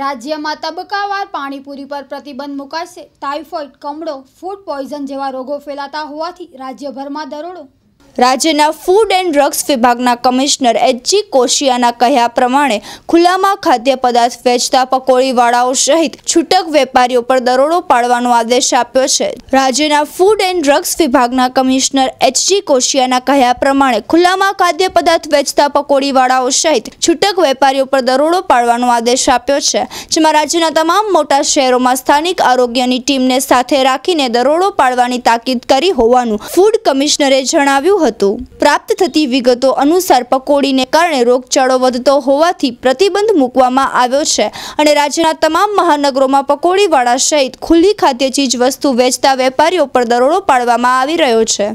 રાજ્યમાં તબક્કાવાર પાણીપુરી પર પ્રતિબંધ મુકાશે ટાઇફોઇડ કમળો ફૂડ પોઈઝન જેવા રોગો ફેલાતા હોવાથી રાજ્યભરમાં દરોડો રાજ્યના ફૂડ એન્ડ ડ્રગ્સ વિભાગના કમિશનર એચજી કોશિયાના કહ્યા પ્રમાણે ખુલ્લામાં ખાદ્ય પદાર્થ વેચતા પકોડીવાળાઓ સહિત છૂટક વેપારીઓ પર દરોડો પાડવાનો આદેશ આપ્યો છે રાજ્યના ફૂડ એન્ડ ડ્રગ્સ વિભાગના કમિશનર એચજી કોશિયાના કહ્યા પ્રમાણે ખુલ્લામાં ખાદ્ય પદાર્થ વેચતા પકોડીવાળાઓ સહિત છૂટક વેપારીઓ પર દરોડો પાડવાનો આદેશ આપ્યો છે જેમાં રાજ્યના તમામ મોટા શહેરોમાં સ્થાનિક આરોગ્યની ટીમને સાથે રાખીને દરોડો પાડવાની તાકીદ કરી હોવાનું ફૂડ કમિશનરે જણાવ્યું હતું હતો પ્રાપ્ત થતી વિગતો અનુસાર પકોડીને કારણે રોગચાળો વધતો હોવાથી પ્રતિબંધ મૂકવામાં આવ્યો છે અને રાજ્યના તમામ મહાનગરોમાં પકોડીવાળા સહિત ખુલ્લી ખાદ્ય ચીજ વસ્તુ વેચતા વેપારીઓ પર દરોડો પાડવામાં આવી રહ્યો છે